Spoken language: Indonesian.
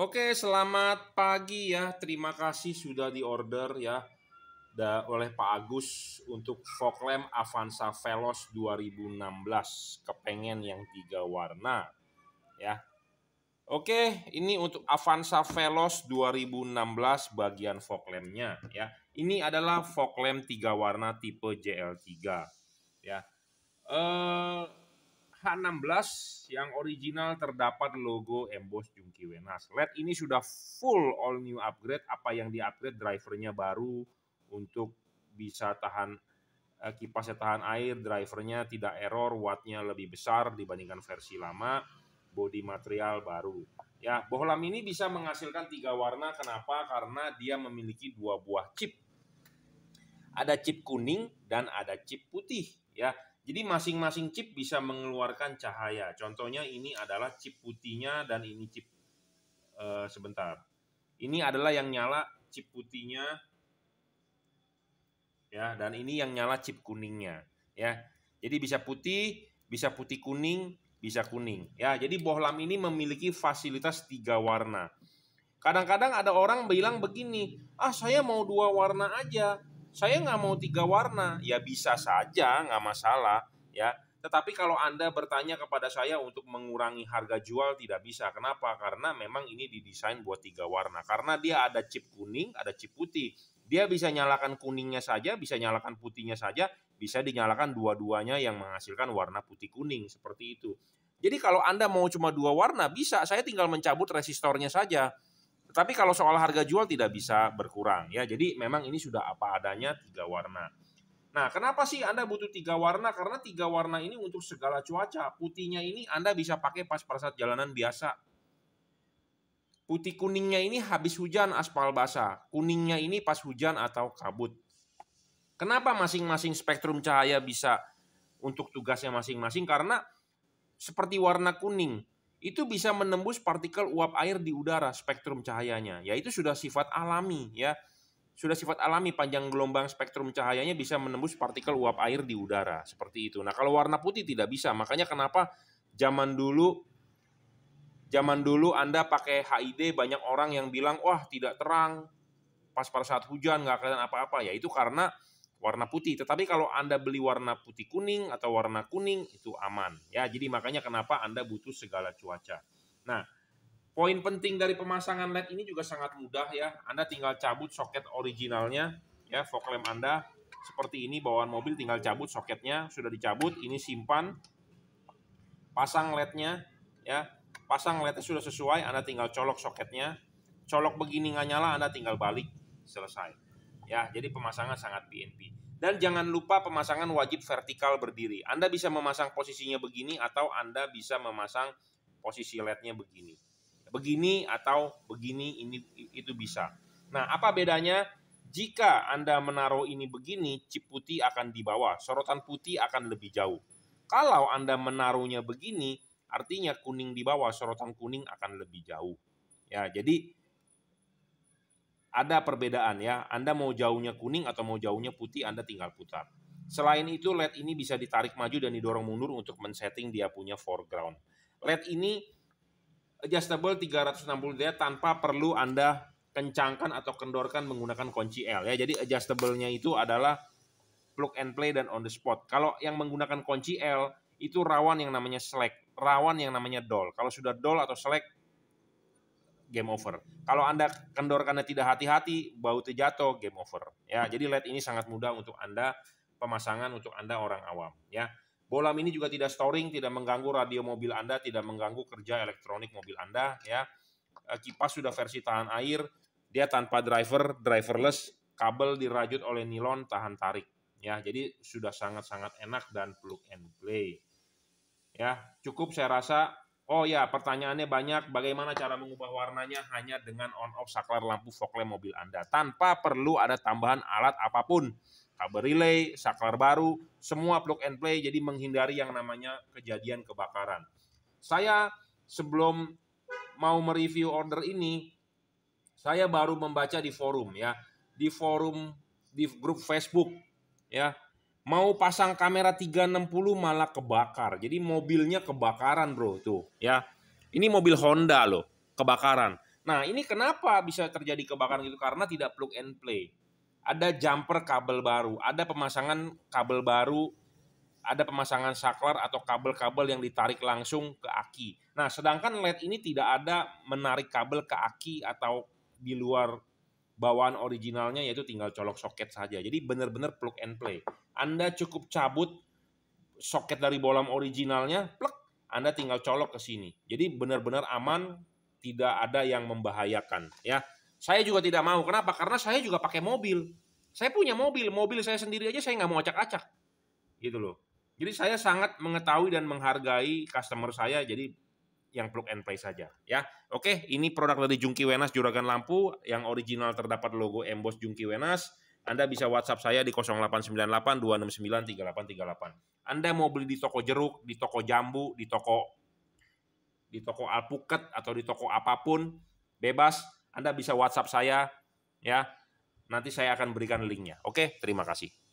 Oke, selamat pagi ya. Terima kasih sudah diorder ya da, oleh Pak Agus untuk fog lamp Avanza Veloz 2016 kepengen yang tiga warna ya. Oke, ini untuk Avanza Veloz 2016 bagian fog lampnya ya. Ini adalah fog lamp tiga warna tipe JL3 ya. Eh H16 yang original terdapat logo emboss Junki Wenas. LED ini sudah full all new upgrade, apa yang diupgrade drivernya baru untuk bisa tahan eh, kipasnya tahan air, drivernya tidak error, wattnya lebih besar dibandingkan versi lama, body material baru. Ya, bohlam ini bisa menghasilkan tiga warna. Kenapa? Karena dia memiliki dua buah chip. Ada chip kuning dan ada chip putih. Ya, jadi masing-masing chip bisa mengeluarkan cahaya. Contohnya ini adalah chip putihnya dan ini chip uh, sebentar. Ini adalah yang nyala chip putihnya ya dan ini yang nyala chip kuningnya ya. Jadi bisa putih, bisa putih kuning, bisa kuning ya. Jadi bohlam ini memiliki fasilitas tiga warna. Kadang-kadang ada orang bilang begini, ah saya mau dua warna aja saya nggak mau tiga warna ya bisa saja nggak masalah ya tetapi kalau Anda bertanya kepada saya untuk mengurangi harga jual tidak bisa. Kenapa? Karena memang ini didesain buat tiga warna. Karena dia ada chip kuning, ada chip putih. Dia bisa nyalakan kuningnya saja, bisa nyalakan putihnya saja, bisa dinyalakan dua-duanya yang menghasilkan warna putih kuning seperti itu. Jadi kalau Anda mau cuma dua warna bisa, saya tinggal mencabut resistornya saja. Tapi kalau soal harga jual tidak bisa berkurang ya. Jadi memang ini sudah apa adanya tiga warna. Nah, kenapa sih Anda butuh tiga warna? Karena tiga warna ini untuk segala cuaca. Putihnya ini Anda bisa pakai pas pada saat jalanan biasa. Putih kuningnya ini habis hujan aspal basah. Kuningnya ini pas hujan atau kabut. Kenapa masing-masing spektrum cahaya bisa untuk tugasnya masing-masing? Karena seperti warna kuning, itu bisa menembus partikel uap air di udara spektrum cahayanya. yaitu sudah sifat alami ya. Sudah sifat alami panjang gelombang spektrum cahayanya bisa menembus partikel uap air di udara seperti itu. Nah, kalau warna putih tidak bisa. Makanya kenapa zaman dulu zaman dulu Anda pakai HID banyak orang yang bilang wah tidak terang pas pada saat hujan nggak kelihatan apa-apa ya itu karena warna putih. Tetapi kalau Anda beli warna putih kuning atau warna kuning itu aman. Ya, jadi makanya kenapa Anda butuh segala cuaca. Nah, poin penting dari pemasangan LED ini juga sangat mudah ya. Anda tinggal cabut soket originalnya ya, fog lamp Anda seperti ini bawaan mobil tinggal cabut soketnya, sudah dicabut, ini simpan. Pasang LED-nya ya. Pasang LED-nya sudah sesuai, Anda tinggal colok soketnya. Colok begini nggak nyala, Anda tinggal balik. Selesai. Ya, jadi pemasangan sangat BNP. Dan jangan lupa pemasangan wajib vertikal berdiri. Anda bisa memasang posisinya begini atau Anda bisa memasang posisi LED-nya begini. Begini atau begini ini itu bisa. Nah, apa bedanya? Jika Anda menaruh ini begini, chip putih akan di bawah, sorotan putih akan lebih jauh. Kalau Anda menaruhnya begini, artinya kuning di bawah, sorotan kuning akan lebih jauh. Ya, jadi ada perbedaan ya. Anda mau jauhnya kuning atau mau jauhnya putih, Anda tinggal putar. Selain itu, LED ini bisa ditarik maju dan didorong mundur untuk men-setting dia punya foreground. LED ini adjustable 360 derajat tanpa perlu Anda kencangkan atau kendorkan menggunakan kunci L ya. Jadi adjustable-nya itu adalah plug and play dan on the spot. Kalau yang menggunakan kunci L itu rawan yang namanya slack, rawan yang namanya doll. Kalau sudah doll atau slack game over. Kalau Anda kendor karena tidak hati-hati, bautnya jatuh, game over. Ya, jadi LED ini sangat mudah untuk Anda pemasangan untuk Anda orang awam, ya. Bolam ini juga tidak storing, tidak mengganggu radio mobil Anda, tidak mengganggu kerja elektronik mobil Anda, ya. Eh, kipas sudah versi tahan air, dia tanpa driver, driverless, kabel dirajut oleh nilon tahan tarik, ya. Jadi sudah sangat-sangat enak dan plug and play. Ya, cukup saya rasa Oh ya, pertanyaannya banyak. Bagaimana cara mengubah warnanya hanya dengan on-off saklar lampu fog lamp mobil Anda tanpa perlu ada tambahan alat apapun. Kabel relay, saklar baru, semua plug and play jadi menghindari yang namanya kejadian kebakaran. Saya sebelum mau mereview order ini, saya baru membaca di forum ya, di forum di grup Facebook ya mau pasang kamera 360 malah kebakar. Jadi mobilnya kebakaran, Bro, tuh, ya. Ini mobil Honda loh, kebakaran. Nah, ini kenapa bisa terjadi kebakaran gitu? Karena tidak plug and play. Ada jumper kabel baru, ada pemasangan kabel baru, ada pemasangan saklar atau kabel-kabel yang ditarik langsung ke aki. Nah, sedangkan LED ini tidak ada menarik kabel ke aki atau di luar bawaan originalnya yaitu tinggal colok soket saja. Jadi benar-benar plug and play. Anda cukup cabut soket dari bolam originalnya, plek, Anda tinggal colok ke sini. Jadi benar-benar aman, tidak ada yang membahayakan ya. Saya juga tidak mau. Kenapa? Karena saya juga pakai mobil. Saya punya mobil, mobil saya sendiri aja saya nggak mau acak-acak. Gitu loh. Jadi saya sangat mengetahui dan menghargai customer saya. Jadi yang plug and play saja ya. Oke, ini produk dari Jungki Wenas Juragan Lampu yang original terdapat logo emboss Jungki Wenas. Anda bisa WhatsApp saya di 0898 269 3838. Anda mau beli di toko jeruk, di toko jambu, di toko di toko alpukat atau di toko apapun, bebas. Anda bisa WhatsApp saya ya. Nanti saya akan berikan linknya. Oke, terima kasih.